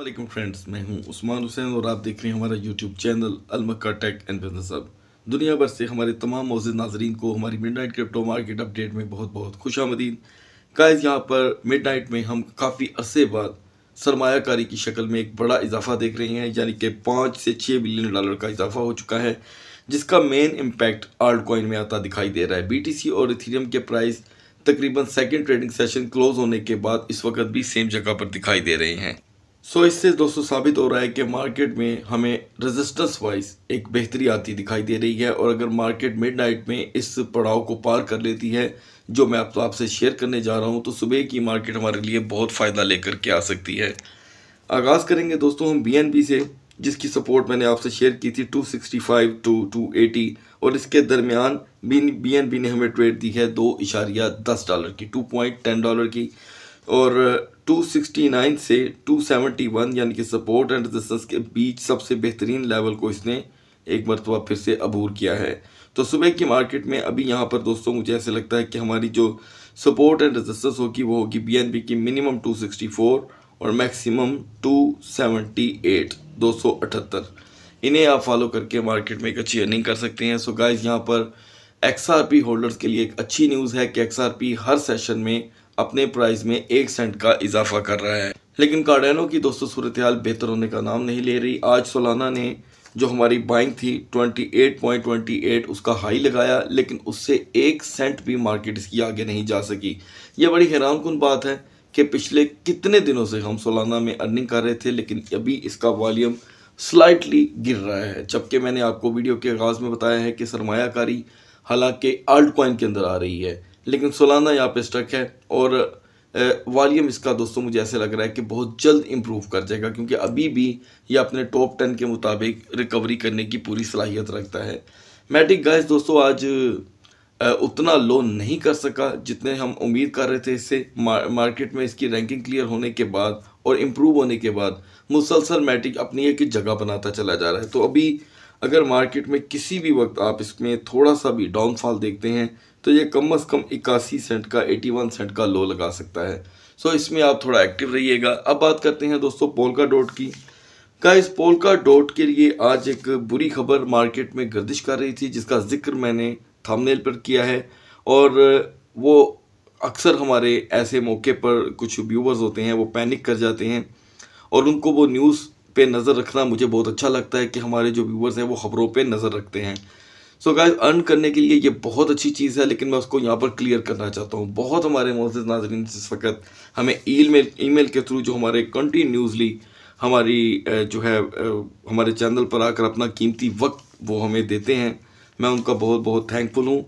वालेकुम फ्रेंड्स मैं हूं उस्मान हुसैन और आप देख रहे हैं हमारा यूट्यूब चैनल अलमक्का टेक एंड बिजनेस अब दुनिया भर से हमारे तमाम मौजूद नाजरन को हमारी midnight crypto market update में बहुत बहुत खुश आमदीन काज यहाँ पर मिड नाइट में हम काफ़ी अरसे बाद सरमाकारी की शक्ल में एक बड़ा इजाफा देख रहे हैं यानी कि पाँच से छः बिलियन डॉलर का इजाफा हो चुका है जिसका मेन इम्पैक्ट आल्ट कॉइन में आता दिखाई दे रहा है सी और इथीरियम के प्राइस तकरीबन सेकेंड ट्रेडिंग सेशन क्लोज होने के बाद इस वक्त भी सेम जगह पर दिखाई दे रहे हैं सो so, इससे दोस्तों साबित हो रहा है कि मार्केट में हमें रेजिस्टेंस वाइज एक बेहतरी आती दिखाई दे रही है और अगर मार्केट मिडनाइट में इस पड़ाव को पार कर लेती है जो मैं आप तो आपसे शेयर करने जा रहा हूँ तो सुबह की मार्केट हमारे लिए बहुत फ़ायदा लेकर के आ सकती है आगाज़ करेंगे दोस्तों हम बी से जिसकी सपोर्ट मैंने आपसे शेयर की थी टू टू टू और इसके दरमियान बी एन बी ने हमें ट्रेड दी है दो इशारिया दस डॉलर की टू पॉइंट टेन डॉलर की और 269 से 271 यानी कि सपोर्ट एंड रेजिस्टेंस के बीच सबसे बेहतरीन लेवल को इसने एक मरतबा फिर से अबूर किया है तो सुबह की मार्केट में अभी यहाँ पर दोस्तों मुझे ऐसे लगता है कि हमारी जो सपोर्ट एंड रेजिस्टेंस होगी वो होगी बीएनबी की मिनिमम 264 और मैक्सिमम 278 278 इन्हें आप फॉलो करके मार्केट में एक अच्छी अर्निंग कर सकते हैं सो गाइज यहाँ पर एक्स होल्डर्स के लिए एक अच्छी न्यूज़ है कि एक्स हर सेशन में अपने प्राइस में एक सेंट का इजाफा कर रहा है लेकिन कार्डेनो की दोस्तों सूरत हाल बेहतर होने का नाम नहीं ले रही आज सोलाना ने जो हमारी बाइंग थी 28.28 उसका हाई लगाया लेकिन उससे एक सेंट भी मार्केट इसकी आगे नहीं जा सकी ये बड़ी हैरान कन बात है कि पिछले कितने दिनों से हम सोलाना में अर्निंग कर रहे थे लेकिन अभी इसका वॉल्यूम स्लाइटली गिर रहा है जबकि मैंने आपको वीडियो के आगाज़ में बताया है कि सरमाकारी हालांकि आल्ट कोइन के अंदर आ रही है लेकिन सोलाना यहाँ पे स्टक है और वॉल्यूम इसका दोस्तों मुझे ऐसे लग रहा है कि बहुत जल्द इम्प्रूव कर जाएगा क्योंकि अभी भी ये अपने टॉप टेन के मुताबिक रिकवरी करने की पूरी सलाहियत रखता है मैटिक गैस दोस्तों आज उतना लो नहीं कर सका जितने हम उम्मीद कर रहे थे इससे मार्केट में इसकी रैंकिंग क्लियर होने के बाद और इम्प्रूव होने के बाद मुसलसल मैटिक अपनी एक जगह बनाता चला जा रहा है तो अभी अगर मार्केट में किसी भी वक्त आप इसमें थोड़ा सा भी डाउनफॉल देखते हैं तो ये कम अज़ कम इक्यासी सेंट का एटी वन सेंट का लो लगा सकता है सो इसमें आप थोड़ा एक्टिव रहिएगा अब बात करते हैं दोस्तों पोलका डॉट की का इस पोलका डॉट के लिए आज एक बुरी खबर मार्केट में गर्दिश कर रही थी जिसका जिक्र मैंने थंबनेल पर किया है और वो अक्सर हमारे ऐसे मौके पर कुछ व्यूवर्स होते हैं वो पैनिक कर जाते हैं और उनको वो न्यूज़ पे नज़र रखना मुझे बहुत अच्छा लगता है कि हमारे जो व्यूवर्स हैं वो खबरों पे नज़र रखते हैं सो गाइस अर्न करने के लिए ये बहुत अच्छी चीज़ है लेकिन मैं उसको यहाँ पर क्लियर करना चाहता हूँ बहुत हमारे मोजिद नाजरीन इस वक्त हमें ई मेल ई मेल के थ्रू जो हमारे कंटिन्यूसली हमारी जो है हमारे चैनल पर आकर अपना कीमती वक्त वो हमें देते हैं मैं उनका बहुत बहुत थैंकफुल हूँ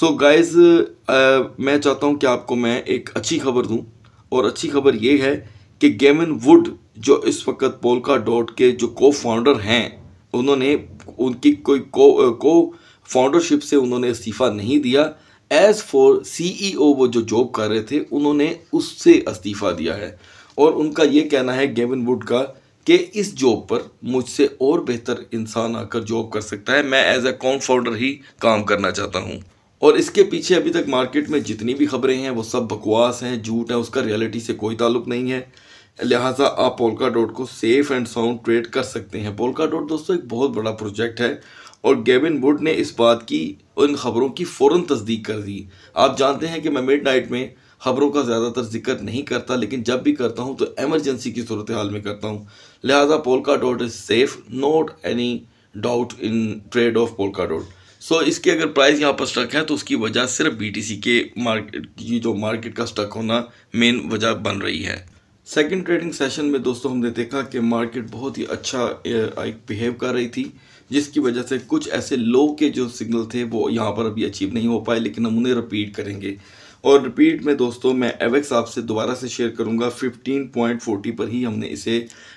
सो गाइज़ मैं चाहता हूँ कि आपको मैं एक अच्छी खबर दूँ और अच्छी खबर ये है कि गेमन वुड जो इस वक्त पोलका डॉट के जो को फाउंडर हैं उन्होंने उनकी कोई को को फाउंडरशिप से उन्होंने इस्तीफ़ा नहीं दिया एज़ फॉर सीईओ वो जो जॉब कर रहे थे उन्होंने उससे इस्तीफ़ा दिया है और उनका ये कहना है गेविन वुड का कि इस जॉब पर मुझसे और बेहतर इंसान आकर जॉब कर सकता है मैं एज ए कॉम फाउंडर ही काम करना चाहता हूँ और इसके पीछे अभी तक मार्केट में जितनी भी खबरें हैं वो सब बकवास हैं झूठ हैं उसका रियलिटी से कोई ताल्लुक नहीं है लिहाजा आप पोलका डॉट को सेफ एंड साउंड ट्रेड कर सकते हैं पोलका डॉट दोस्तों एक बहुत बड़ा प्रोजेक्ट है और गेविन वुड ने इस बात की उन खबरों की फ़ौर तस्दीक कर दी आप जानते हैं कि मैं मिड नाइट में खबरों का ज़्यादातर जिक्र नहीं करता लेकिन जब भी करता हूँ तो एमरजेंसी की सूरत हाल में करता हूँ लिहाजा Polkadot is safe not any doubt in trade of Polkadot so इसके अगर प्राइस यहाँ पर स्टक है तो उसकी वजह सिर्फ सी के मार्केट की जो मार्केट का स्टक होना मेन वजह बन रही है सेकंड ट्रेडिंग सेशन में दोस्तों हमने देखा कि मार्केट बहुत ही अच्छा एक बिहेव कर रही थी जिसकी वजह से कुछ ऐसे लो के जो सिग्नल थे वो यहाँ पर अभी अचीव नहीं हो पाए लेकिन हम उन्हें रिपीट करेंगे और रिपीट में दोस्तों मैं एवेक्स आपसे दोबारा से शेयर करूंगा 15.40 पर ही हमने इसे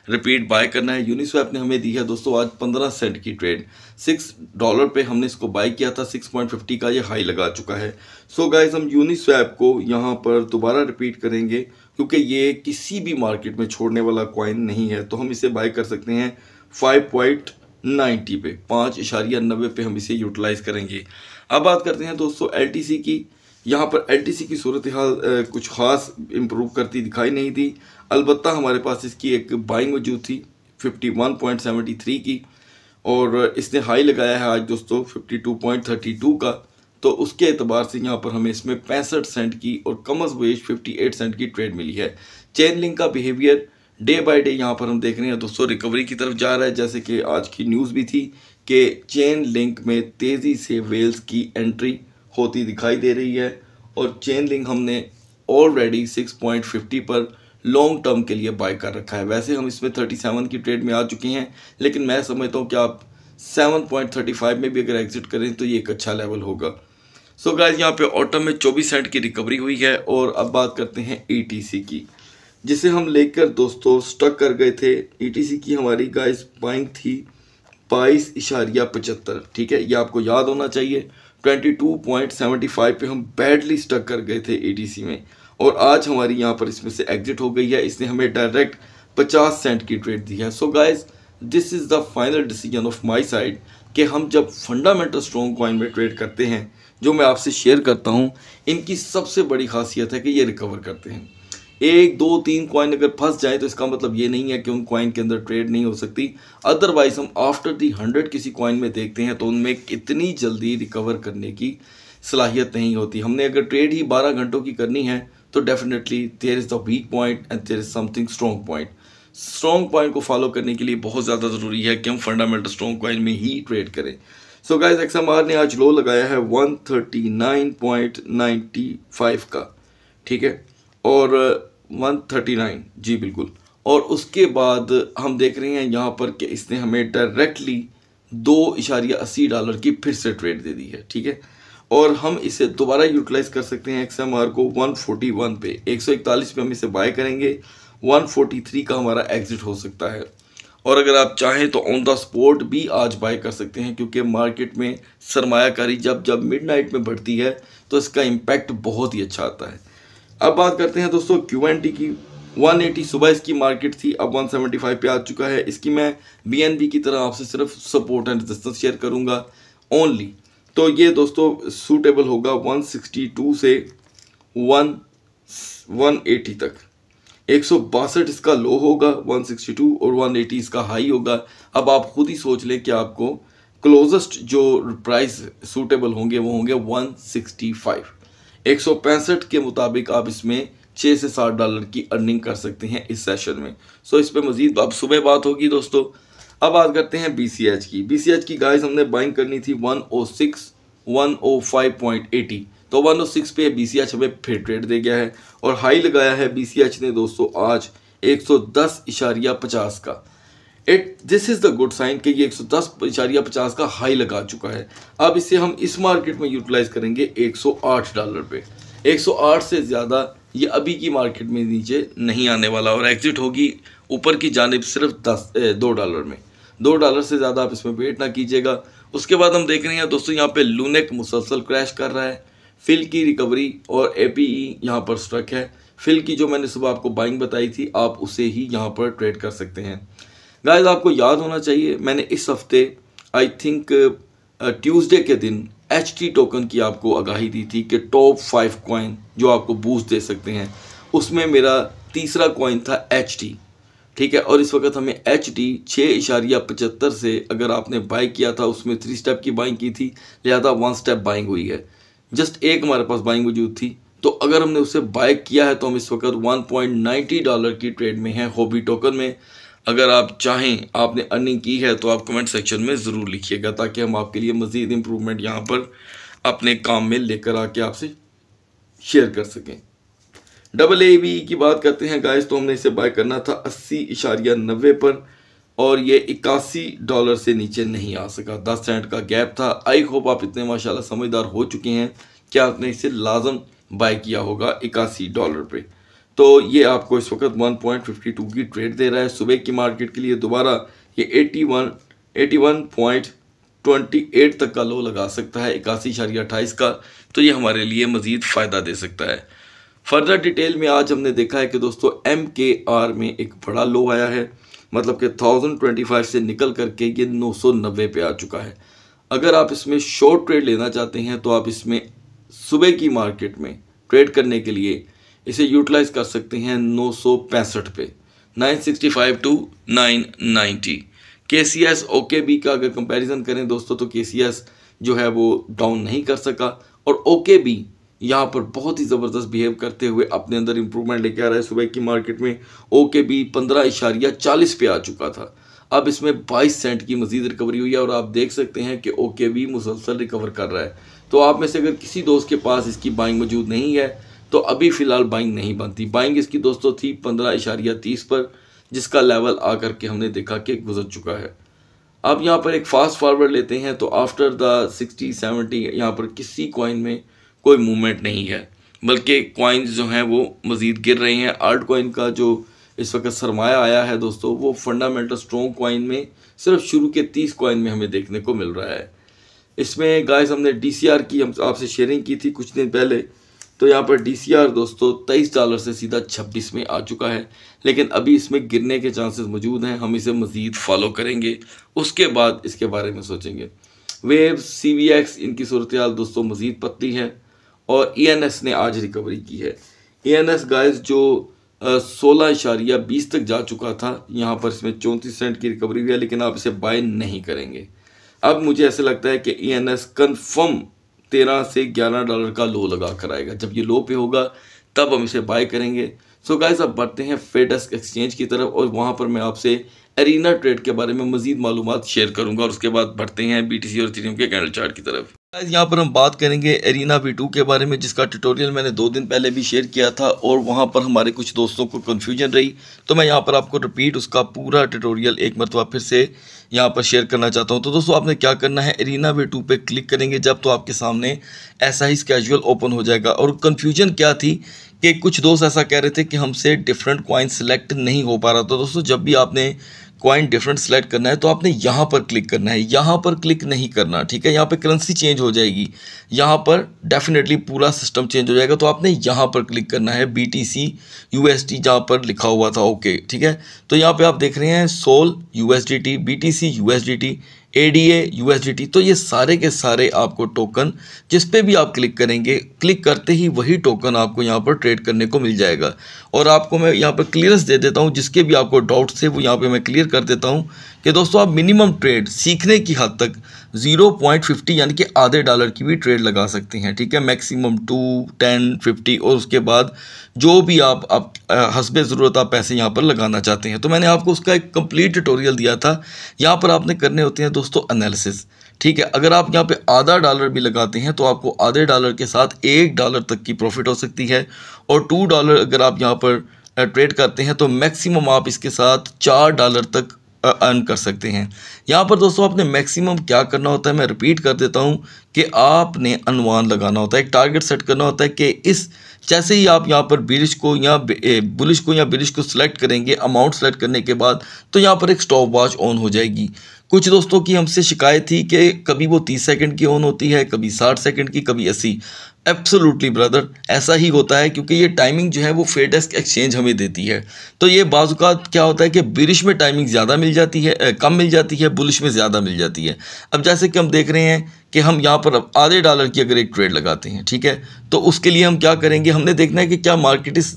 रिपीट बाय करना है यूनिस्वैप ने हमें दी है दोस्तों आज 15 सेंट की ट्रेड 6 डॉलर पे हमने इसको बाय किया था 6.50 का ये हाई लगा चुका है सो so गाइज हम यूनिस्वैप को यहाँ पर दोबारा रिपीट करेंगे क्योंकि ये किसी भी मार्केट में छोड़ने वाला कॉइन नहीं है तो हम इसे बाय कर सकते हैं फाइव पॉइंट नाइन्टी पे पाँच इशारिया नब्बे पे हम इसे यूटिलाइज़ करेंगे अब बात करते हैं दोस्तों एल की यहाँ पर सी की सूरत हाल कुछ ख़ास इम्प्रूव करती दिखाई नहीं दी अलबत् हमारे पास इसकी एक बाइंग वजूद थी 51.73 की और इसने हाई लगाया है आज दोस्तों 52.32 का तो उसके अतबार से यहाँ पर हमें इसमें पैंसठ सेंट की और कम अज़ वेज फिफ्टी सेंट की ट्रेड मिली है चेन लिंक का बिहेवियर डे बाय डे यहाँ पर हम देख रहे हैं दोस्तों रिकवरी की तरफ जा रहा है जैसे कि आज की न्यूज़ भी थी कि चेन लिंक में तेज़ी से वेल्स की एंट्री होती दिखाई दे रही है और चेन लिंक हमने ऑलरेडी 6.50 पर लॉन्ग टर्म के लिए बाय कर रखा है वैसे हम इसमें 37 की ट्रेड में आ चुके हैं लेकिन मैं समझता हूँ कि आप 7.35 में भी अगर एग्जिट करें तो ये एक अच्छा लेवल होगा सो so गाइस यहाँ पे ऑटम में 24 सेंट की रिकवरी हुई है और अब बात करते हैं सी e की जिसे हम लेकर दोस्तों स्टक कर गए थे सी e की हमारी गाइस बाइंग थी बाईस इशारिया पचहत्तर ठीक है ये आपको याद होना चाहिए 22.75 पे हम बैडली स्टक कर गए थे एटीसी में और आज हमारी यहाँ पर इसमें से एग्जिट हो गई है इसने हमें डायरेक्ट 50 सेंट की ट्रेड दी है so guys this is the final decision of my side कि हम जब फंडामेंटल स्ट्रॉन्ग कॉइन में ट्रेड करते हैं जो मैं आपसे शेयर करता हूँ इनकी सबसे बड़ी खासियत है कि ये रिकवर करते हैं एक दो तीन कॉइन अगर फंस जाए तो इसका मतलब ये नहीं है कि उन कॉइन के अंदर ट्रेड नहीं हो सकती अदरवाइज हम आफ्टर दी हंड्रेड किसी कॉइन में देखते हैं तो उनमें इतनी जल्दी रिकवर करने की सलाहियत नहीं होती हमने अगर ट्रेड ही बारह घंटों की करनी है तो definitely there is the weak point and there is something strong point strong point को फॉलो करने के लिए बहुत ज़्यादा ज़रूरी है कि हम फंडामेंटल स्ट्रॉन्ग कॉइन में ही ट्रेड करें सो गाइज एक्सएमआर ने आज लो लगाया है फाइव का ठीक है और वन थर्टी नाइन जी बिल्कुल और उसके बाद हम देख रहे हैं यहाँ पर कि इसने हमें डायरेक्टली दो इशारिया अस्सी डॉलर की फिर से ट्रेड दे दी है ठीक है और हम इसे दोबारा यूटिलाइज कर सकते हैं एक्स एम आर को 141 पे 141 पे हम इसे बाय करेंगे 143 का हमारा एग्जिट हो सकता है और अगर आप चाहें तो ऑन द स्पॉट भी आज बाय कर सकते हैं क्योंकि मार्केट में सरमाकारी जब जब मिडनाइट में बढ़ती है तो इसका इम्पैक्ट बहुत ही अच्छा आता है अब बात करते हैं दोस्तों क्यू एन टी की 180 सुबह इसकी मार्केट थी अब 175 पे आ चुका है इसकी मैं बी की तरह आपसे सिर्फ सपोर्ट एंड रेजिस्टेंस शेयर करूंगा ओनली तो ये दोस्तों सूटेबल होगा 162 से वन 180 तक एक इसका लो होगा 162 और 180 इसका हाई होगा अब आप खुद ही सोच लें कि आपको क्लोजेस्ट जो प्राइस सूटेबल होंगे वो होंगे 165 एक के मुताबिक आप इसमें छः से सात डॉलर की अर्निंग कर सकते हैं इस सेशन में सो इस पर मज़ीद अब सुबह बात होगी दोस्तों अब बात करते हैं बी सी एच की बी सी एच की गाइस हमने बाइंग करनी थी one O six one O five point eighty तो वन ओ सिक्स पे बी सी एच हमें फिर ट्रेड दे गया है और हाई लगाया है बी सी एच ने दोस्तों आज एक सौ दस इशारिया पचास का it this is the good sign कि ये एक सौ दस पचास का हाई लगा चुका है अब इसे हम इस मार्केट में यूटिलाइज करेंगे एक सौ आठ डॉलर पे एक सौ आठ से ज़्यादा ये अभी की मार्केट में नीचे नहीं आने वाला और एग्जिट होगी ऊपर की जानब सिर्फ दस दो डॉलर में दो डॉलर से ज़्यादा आप इसमें वेट ना कीजिएगा उसके बाद हम देख रहे हैं दोस्तों यहाँ पे लूनेक मुसलसल क्रैश कर रहा है फिल की रिकवरी और ए पी ई यहाँ पर स्ट्रक है फिल की जो मैंने सुबह आपको बाइंग बताई थी आप उसे ही यहाँ पर ट्रेड कर सकते हैं गाइस आपको याद होना चाहिए मैंने इस हफ्ते आई थिंक ट्यूसडे के दिन एच टी टोकन की आपको आगाही दी थी कि टॉप फाइव कॉइन जो आपको बूस्ट दे सकते हैं उसमें मेरा तीसरा कॉइन था एच टी ठीक है और इस वक्त हमें एच डी छः इशारिया पचहत्तर से अगर आपने बाई किया था उसमें थ्री स्टेप की बाइंग की थी लिहाजा वन स्टेप बाइंग हुई है जस्ट एक हमारे पास बाइंग मौजूद थी तो अगर हमने उसे बाई किया है तो हम इस वक्त 1.90 डॉलर की ट्रेड में हैं होबी टोकन में अगर आप चाहें आपने अर्निंग की है तो आप कमेंट सेक्शन में ज़रूर लिखिएगा ताकि हम आपके लिए मज़ीद इम्प्रूवमेंट यहाँ पर अपने काम में लेकर आके आपसे शेयर कर सकें डबल ए बी की बात करते हैं गाइस तो हमने इसे बाय करना था अस्सी इशारिया नब्बे पर और ये इक्यासी डॉलर से नीचे नहीं आ सका दस सेंट का गैप था आई होप आप इतने माशाल्लाह समझदार हो चुके हैं कि आपने इसे लाजम बाय किया होगा इक्यासी डॉलर पे तो ये आपको इस वक्त 1.52 की ट्रेड दे रहा है सुबह की मार्केट के लिए दोबारा ये 81 81.28 तक का लो लगा सकता है इक्यासी इशारिया अट्ठाईस का तो ये हमारे लिए मज़ीद फ़ायदा दे सकता है फर्दर डिटेल में आज हमने देखा है कि दोस्तों एम के आर में एक बड़ा लो आया है मतलब कि फाइव से निकल करके ये नब्बे पे आ चुका है अगर आप इसमें शॉर्ट ट्रेड लेना चाहते हैं तो आप इसमें सुबह की मार्केट में ट्रेड करने के लिए इसे यूटिलाइज कर सकते हैं नौ सौ पैंसठ पे nine sixty five two nine ninety के सी एस ओके बी का अगर कंपैरिजन करें दोस्तों तो के सी एस जो है वो डाउन नहीं कर सका और ओके बी यहाँ पर बहुत ही ज़बरदस्त बिहेव करते हुए अपने अंदर इम्प्रूवमेंट लेके आ रहा है सुबह की मार्केट में ओके बी पंद्रह इशारिया चालीस पे आ चुका था अब इसमें 22 सेंट की मजीद रिकवरी हुई है और आप देख सकते हैं कि ओके भी मुसलसल रिकवर कर रहा है तो आप में से अगर किसी दोस्त के पास इसकी बाइंग मौजूद नहीं है तो अभी फ़िलहाल बाइंग नहीं बनती बाइंग इसकी दोस्तों थी पंद्रह इशारिया तीस पर जिसका लेवल आकर के हमने देखा कि गुजर चुका है अब यहाँ पर एक फास्ट फॉरवर्ड लेते हैं तो आफ्टर द सिक्सटी सेवेंटी यहाँ पर किसी कॉइन में कोई मूवमेंट नहीं है बल्कि कॉइन्स जो हैं वो मज़ीद गिर रही हैं आर्ट कॉइन का जो इस वक्त सरमाया आया है दोस्तों वो फंडामेंटल स्ट्रॉन्ग कॉइन में सिर्फ शुरू के तीस कॉइन में हमें देखने को मिल रहा है इसमें गाइस हमने डी की हम आपसे शेयरिंग की थी कुछ दिन पहले तो यहाँ पर डी दोस्तों तेईस डॉलर से सीधा छब्बीस में आ चुका है लेकिन अभी इसमें गिरने के चांसेस मौजूद हैं हम इसे मज़ीद फॉलो करेंगे उसके बाद इसके बारे में सोचेंगे वेव सी वी एक्स इनकी सूरत दोस्तों मज़ीद पत्ती है और ई एन एस ने आज रिकवरी की है ई एन एस गाइस जो सोलह इशारिया बीस तक जा चुका था यहाँ पर इसमें चौंतीस सेंट की रिकवरी हुई है लेकिन आप इसे बाय नहीं करेंगे अब मुझे ऐसा लगता है कि ई एन एस कन्फर्म तेरह से ग्यारह डॉलर का लो लगा कर आएगा जब ये लो पे होगा तब हम इसे बाय करेंगे सो so गाइस अब बढ़ते हैं फेडस्क एक्सचेंज की तरफ और वहाँ पर मैं आपसे एरीना ट्रेड के बारे में मजीद मालूम शेयर करूँगा और उसके बाद बढ़ते हैं बी और थ्रीम के कैंडल चार्ट की तरफ यहाँ पर हम बात करेंगे एरिना वी टू के बारे में जिसका ट्यूटोरियल मैंने दो दिन पहले भी शेयर किया था और वहाँ पर हमारे कुछ दोस्तों को कन्फ्यूजन रही तो मैं यहाँ पर आपको रिपीट उसका पूरा ट्यूटोरियल एक मरतबा फिर से यहाँ पर शेयर करना चाहता हूँ तो दोस्तों आपने क्या करना है एरिना वे टू पर क्लिक करेंगे जब तो आपके सामने ऐसा ही स्केजुअल ओपन हो जाएगा और कन्फ्यूजन क्या थी कि कुछ दोस्त ऐसा कह रहे थे कि हमसे डिफरेंट कॉइन सेलेक्ट नहीं हो पा रहा था दोस्तों जब भी आपने क्वाइन डिफरेंट सेलेक्ट करना है तो आपने यहाँ पर क्लिक करना है यहाँ पर क्लिक नहीं करना ठीक है यहाँ पर करेंसी चेंज हो जाएगी यहाँ पर डेफिनेटली पूरा सिस्टम चेंज हो जाएगा तो आपने यहाँ पर क्लिक करना है B T C U S T जहाँ पर लिखा हुआ था ओके ठीक है तो यहाँ पर आप देख रहे हैं SOL U S D T B T C U S D T A D A U S D T तो ये सारे के सारे आपको टोकन जिस पे भी आप क्लिक करेंगे क्लिक करते ही वही टोकन आपको यहाँ पर ट्रेड करने को मिल जाएगा और आपको मैं यहाँ पर क्लियरेंस दे देता हूँ जिसके भी आपको डाउट्स थे वो यहाँ पर मैं क्लियर कर देता हूँ कि दोस्तों आप मिनिमम ट्रेड सीखने की हद तक जीरो पॉइंट फिफ्टी यानी कि आधे डॉलर की भी ट्रेड लगा सकते हैं ठीक है मैक्सिमम टू टेन फिफ्टी और उसके बाद जो भी आप आप हसब ज़रूरत आप पैसे यहाँ पर लगाना चाहते हैं तो मैंने आपको उसका एक कंप्लीट ट्यूटोरियल दिया था यहाँ पर आपने करने होते हैं दोस्तों एनालिसिस ठीक है अगर आप यहाँ पे आधा डॉलर भी लगाते हैं तो आपको आधे डॉलर के साथ एक डॉलर तक की प्रॉफिट हो सकती है और टू डॉलर अगर आप यहाँ पर ट्रेड करते हैं तो मैक्सिमम आप इसके साथ चार डॉलर तक अर्न कर सकते हैं यहाँ पर दोस्तों आपने मैक्सिमम क्या करना होता है मैं रिपीट कर देता हूँ कि आपने अनुमान लगाना होता है एक टारगेट सेट करना होता है कि इस जैसे ही आप यहाँ पर बिलिश को या बुलिश को या बिलिश को सिलेक्ट करेंगे अमाउंट सेलेक्ट करने के बाद तो यहाँ पर एक स्टॉप वॉच ऑन हो जाएगी कुछ दोस्तों की हमसे शिकायत थी कि कभी वो तीस सेकंड की ऑन होती है कभी साठ सेकंड की कभी अस्सी एब्सोलूटली ब्रदर ऐसा ही होता है क्योंकि ये टाइमिंग जो है वो फेडेस्क एक्सचेंज हमें देती है तो ये बाजुका क्या होता है कि बिरिश में टाइमिंग ज़्यादा मिल जाती है ए, कम मिल जाती है बुलिश में ज़्यादा मिल जाती है अब जैसे कि हम देख रहे हैं कि हम यहाँ पर अब आधे डॉलर की अगर एक ट्रेड लगाते हैं ठीक है तो उसके लिए हम क्या करेंगे हमने देखना है कि क्या मार्केट इस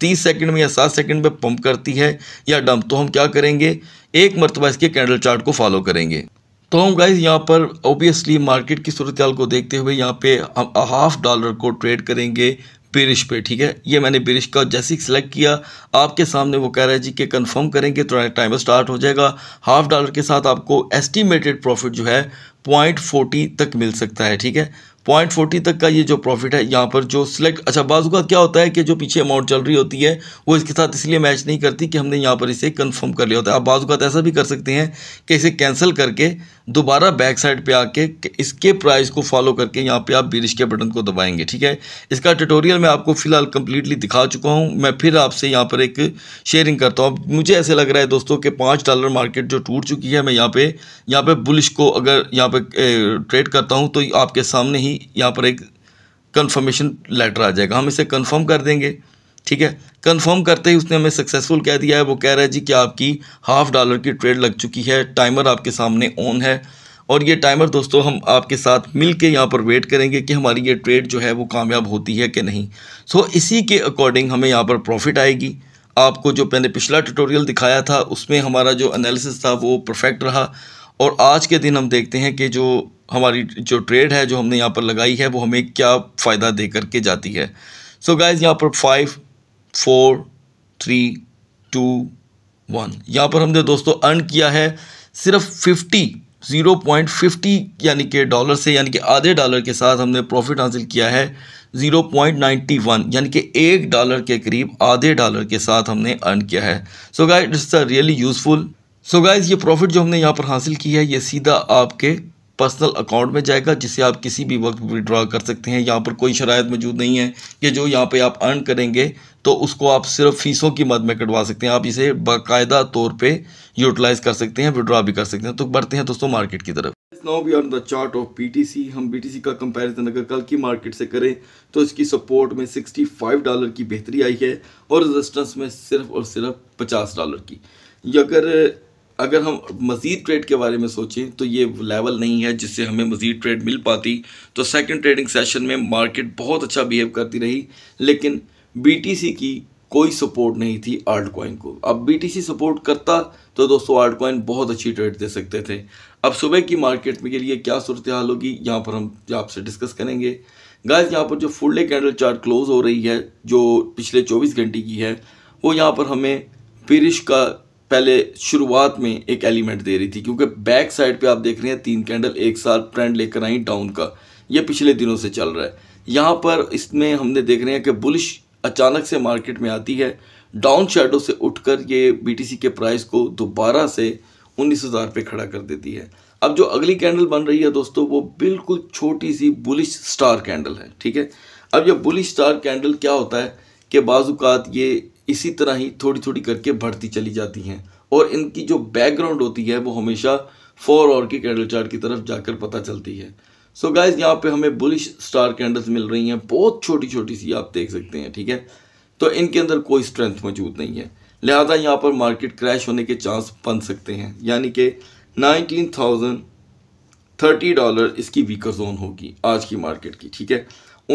तीस सेकेंड में या सात सेकेंड में पम्प करती है या डम्प तो हम क्या करेंगे एक मरतबा इसके कैंडल चार्ट को फॉलो करेंगे तो हम गाइज यहाँ पर ओबियसली मार्केट की सूरत को देखते हुए यहाँ पे हम हाफ डॉलर को ट्रेड करेंगे बिरिश पे ठीक है ये मैंने बिरिश का जैसे ही सिलेक्ट किया आपके सामने वो कह रहा है जी कि कंफर्म करेंगे तो टाइम स्टार्ट हो जाएगा हाफ डॉलर के साथ आपको एस्टिमेटेड प्रॉफिट जो है पॉइंट फोर्टी तक मिल सकता है ठीक है पॉइंट फोर्टी तक का ये जो प्रॉफिट है यहाँ पर जो सिलेक्ट अच्छा बाजू का क्या होता है कि जो पीछे अमाउंट चल रही होती है वो इसके साथ इसलिए मैच नहीं करती कि हमने यहाँ पर इसे कंफर्म कर लिया होता है आप बाजू का तो ऐसा भी कर सकते हैं कि इसे कैंसिल करके दोबारा बैक साइड पे आके इसके प्राइस को फॉलो करके यहाँ पे आप बिरिश के बटन को दबाएंगे ठीक है इसका ट्यूटोरियल मैं आपको फिलहाल कम्प्लीटली दिखा चुका हूँ मैं फिर आपसे यहाँ पर एक शेयरिंग करता हूँ मुझे ऐसे लग रहा है दोस्तों कि पाँच डॉलर मार्केट जो टूट चुकी है मैं यहाँ पे यहाँ पे बुलिश को अगर यहाँ पर ट्रेड करता हूँ तो आपके सामने ही यहाँ पर एक कन्फर्मेशन लेटर आ जाएगा हम इसे कन्फर्म कर देंगे ठीक है कंफर्म करते ही उसने हमें सक्सेसफुल कह दिया है वो कह रहा है जी कि आपकी हाफ डॉलर की ट्रेड लग चुकी है टाइमर आपके सामने ऑन है और ये टाइमर दोस्तों हम आपके साथ मिल के यहाँ पर वेट करेंगे कि हमारी ये ट्रेड जो है वो कामयाब होती है कि नहीं सो so, इसी के अकॉर्डिंग हमें यहाँ पर प्रॉफिट आएगी आपको जो मैंने पिछला ट्यूटोरियल दिखाया था उसमें हमारा जो एनालिसिस था वो परफेक्ट रहा और आज के दिन हम देखते हैं कि जो हमारी जो ट्रेड है जो हमने यहाँ पर लगाई है वो हमें क्या फ़ायदा दे करके जाती है सो गाइज़ यहाँ पर five four three two one यहाँ पर हमने दोस्तों अर्न किया है सिर्फ फिफ्टी ज़ीरो पॉइंट फिफ्टी यानी कि डॉलर से यानी कि आधे डॉलर के साथ हमने प्रॉफिट हासिल किया है ज़ीरो पॉइंट नाइन्टी वन यानी कि एक डॉलर के करीब आधे डॉलर के साथ हमने अर्न किया है so guys it's a really useful so guys ये प्रॉफिट जो हमने यहाँ पर हासिल की है ये सीधा आपके पर्सनल अकाउंट में जाएगा जिसे आप किसी भी वक्त विड्रॉ कर सकते हैं यहाँ पर कोई शरात मौजूद नहीं है कि जो यहाँ पे आप अर्न करेंगे तो उसको आप सिर्फ फीसों की मद में कटवा सकते हैं आप इसे बाकायदा तौर पे यूटिलाइज कर सकते हैं विड्रॉ भी कर सकते हैं तो बढ़ते हैं दोस्तों मार्केट की तरफ now we are the chart of BTC हम बीटीसी का कंपैरिजन अगर कल की मार्केट से करें तो इसकी सपोर्ट में 65 डॉलर की बेहतरी आई है और रेजिस्टेंस में सिर्फ और सिर्फ 50 डॉलर की अगर अगर हम मज़ीद ट्रेड के बारे में सोचें तो ये लेवल नहीं है जिससे हमें मज़ीद ट्रेड मिल पाती तो सेकंड ट्रेडिंग सेशन में मार्केट बहुत अच्छा बिहेव करती रही लेकिन बीटीसी की कोई सपोर्ट नहीं थी आर्ट कॉइन को अब बीटीसी सपोर्ट करता तो दोस्तों आर्ट कॉइन बहुत अच्छी ट्रेड दे सकते थे अब सुबह की मार्केट में के लिए क्या सूरत हाल होगी यहाँ पर हम आपसे डिस्कस करेंगे गाइस यहाँ पर जो full day candle chart close हो रही है जो पिछले 24 घंटे की है वो यहाँ पर हमें पिरिश का पहले शुरुआत में एक एलिमेंट दे रही थी क्योंकि बैक साइड पे आप देख रहे हैं तीन कैंडल एक साथ ट्रेंड लेकर आई डाउन का ये पिछले दिनों से चल रहा है यहाँ पर इसमें हमने देख रहे हैं कि बुलिश अचानक से मार्केट में आती है डाउन शेडो से उठकर ये बीटीसी के प्राइस को दोबारा से उन्नीस हज़ार पे खड़ा कर देती है अब जो अगली कैंडल बन रही है दोस्तों वो बिल्कुल छोटी सी बुलिश स्टार कैंडल है ठीक है अब ये बुलिश स्टार कैंडल क्या होता है कि बाजूकात ये इसी तरह ही थोड़ी थोड़ी करके बढ़ती चली जाती हैं और इनकी जो बैकग्राउंड होती है वो हमेशा फोर और की कैंडल चार्ट की तरफ जाकर पता चलती है सो गाइज यहाँ पे हमें बुलिश स्टार कैंडल्स मिल रही हैं बहुत छोटी छोटी सी आप देख सकते हैं ठीक है तो इनके अंदर कोई स्ट्रेंथ मौजूद नहीं है लिहाजा यहाँ पर मार्केट क्रैश होने के चांस बन सकते हैं यानी कि नाइनटीन थाउजेंड थर्टी डॉलर इसकी वीकर जोन होगी आज की मार्केट की ठीक है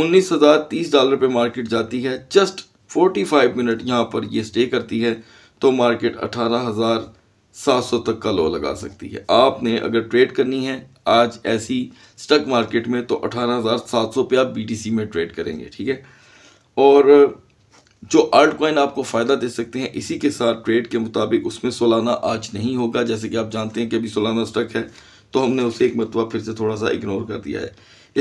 उन्नीस हज़ार तीस डॉलर पर मार्केट जाती है जस्ट 45 मिनट यहाँ पर ये स्टे करती है तो मार्केट अठारह हज़ार सात सौ तक का लो लगा सकती है आपने अगर ट्रेड करनी है आज ऐसी स्टक मार्केट में तो अठारह हज़ार सात सौ पे आप बीटीसी में ट्रेड करेंगे ठीक है और जो आर्ट कॉइन आपको फ़ायदा दे सकते हैं इसी के साथ ट्रेड के मुताबिक उसमें सोलाना आज नहीं होगा जैसे कि आप जानते हैं कि अभी सोलाना स्टक है तो हमने उसे एक मतबा फिर से थोड़ा सा इग्नोर कर दिया है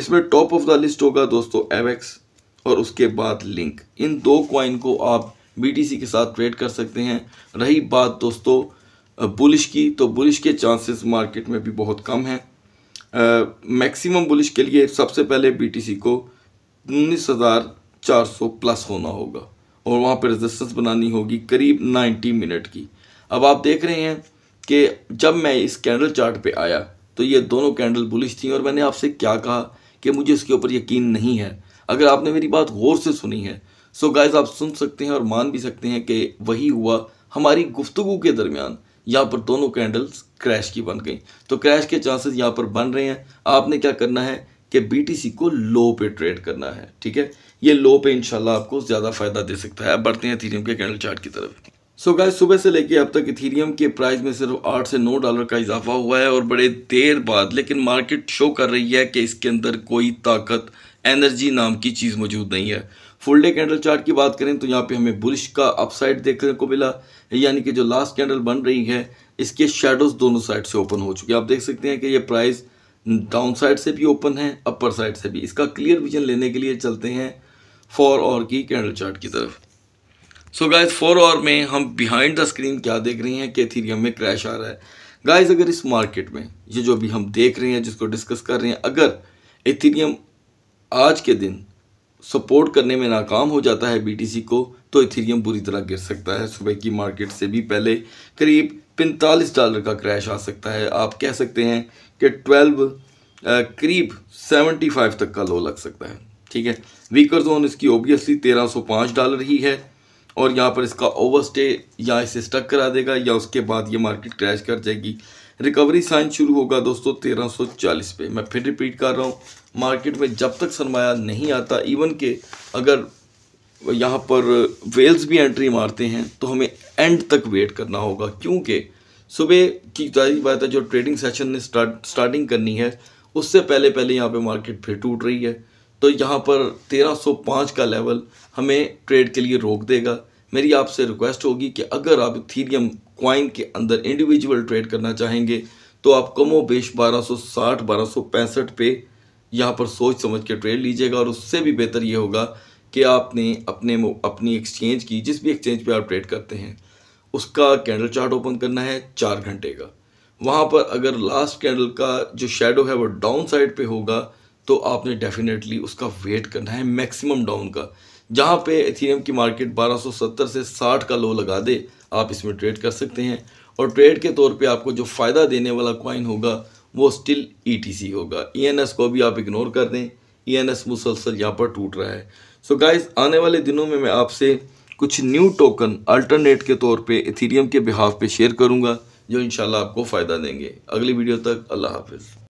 इसमें टॉप ऑफ द लिस्ट होगा दोस्तों एवेक्स और उसके बाद लिंक इन दो कॉइन को आप बी के साथ ट्रेड कर सकते हैं रही बात दोस्तों बुलिश की तो बुलिश के चांसेस मार्केट में भी बहुत कम हैं मैक्सिमम बुलिश के लिए सबसे पहले बी को उन्नीस हज़ार चार सौ प्लस होना होगा और वहाँ पर रेजिस्टेंस बनानी होगी करीब नाइन्टी मिनट की अब आप देख रहे हैं कि जब मैं इस कैंडल चार्ट पे आया तो ये दोनों कैंडल बुलिश थी और मैंने आपसे क्या कहा कि मुझे इसके ऊपर यकीन नहीं है अगर आपने मेरी बात गौर से सुनी है सो गाइज आप सुन सकते हैं और मान भी सकते हैं कि वही हुआ हमारी गुफ्तगु के दरमियान यहाँ पर दोनों कैंडल्स क्रैश की बन गई तो क्रैश के चांसेस यहाँ पर बन रहे हैं आपने क्या करना है कि बीटीसी को लो पे ट्रेड करना है ठीक है ये लो पे इंशाल्लाह आपको ज़्यादा फ़ायदा दे सकता है अब बढ़ते हैं थीरियम के कैंडल चार्ट की तरफ सो गाय सुबह से लेके अब तक इथीरियम के प्राइस में सिर्फ आठ से नौ डॉलर का इजाफा हुआ है और बड़े देर बाद लेकिन मार्केट शो कर रही है कि इसके अंदर कोई ताकत एनर्जी नाम की चीज़ मौजूद नहीं है फुल डे कैंडल चार्ट की बात करें तो यहाँ पे हमें बुलिश का अपसाइड देखने को मिला यानी कि जो लास्ट कैंडल बन रही है इसके शेडोज दोनों साइड से ओपन हो चुके हैं आप देख सकते हैं कि ये प्राइस डाउन साइड से भी ओपन है अपर साइड से भी इसका क्लियर विजन लेने के लिए चलते हैं फोर और की कैंडल चार्ट की तरफ सो गाइज फोर आवर में हम बिहाइंड द स्क्रीन क्या देख रहे हैं कि में क्रैश आ रहा है गाइज अगर इस मार्केट में ये जो अभी हम देख रहे हैं जिसको डिस्कस कर रहे हैं अगर एथीरियम आज के दिन सपोर्ट करने में नाकाम हो जाता है बीटीसी को तो इथेरियम बुरी तरह गिर सकता है सुबह की मार्केट से भी पहले करीब पैंतालीस डॉलर का क्रैश आ सकता है आप कह सकते हैं कि ट्वेल्व करीब सेवेंटी फाइव तक का लो लग सकता है ठीक है वीकर जोन इसकी ओबियसली तेरह सौ पाँच डॉलर ही है और यहाँ पर इसका ओवरस्टे या इसे स्टक करा देगा या उसके बाद ये मार्केट क्रैश कर जाएगी रिकवरी साइन शुरू होगा दोस्तों 1340 पे मैं फिर रिपीट कर रहा हूँ मार्केट में जब तक सरमाया नहीं आता इवन के अगर यहाँ पर वेल्स भी एंट्री मारते हैं तो हमें एंड तक वेट करना होगा क्योंकि सुबह की तारीख बात है जो ट्रेडिंग सेशन ने स्टार्ट स्टार्टिंग करनी है उससे पहले पहले यहाँ पे मार्केट फिर टूट रही है तो यहाँ पर 1305 का लेवल हमें ट्रेड के लिए रोक देगा मेरी आपसे रिक्वेस्ट होगी कि अगर आप थीरियम क्वाइन के अंदर इंडिविजुअल ट्रेड करना चाहेंगे तो आप कमो बेश बारह सौ पे यहाँ पर सोच समझ के ट्रेड लीजिएगा और उससे भी बेहतर ये होगा कि आपने अपने अपनी एक्सचेंज की जिस भी एक्सचेंज पे आप ट्रेड करते हैं उसका कैंडल चार्ट ओपन करना है चार घंटे का वहाँ पर अगर लास्ट कैंडल का जो शेडो है वो डाउन साइड पर होगा तो आपने डेफिनेटली उसका वेट करना है मैक्सिमम डाउन का जहाँ पे एथीरियम की मार्केट 1270 से 60 का लो लगा दे आप इसमें ट्रेड कर सकते हैं और ट्रेड के तौर पे आपको जो फ़ायदा देने वाला कॉइन होगा वो स्टिल ईटीसी e होगा ईएनएस e को भी आप इग्नोर कर दें एस e मुसलसल यहाँ पर टूट रहा है सो so गाइज आने वाले दिनों में मैं आपसे कुछ न्यू टोकन अल्टरनेट के तौर पे इथीरियम के बिहाफ पे शेयर करूँगा जो इन आपको फ़ायदा देंगे अगली वीडियो तक अल्लाह हाफिज़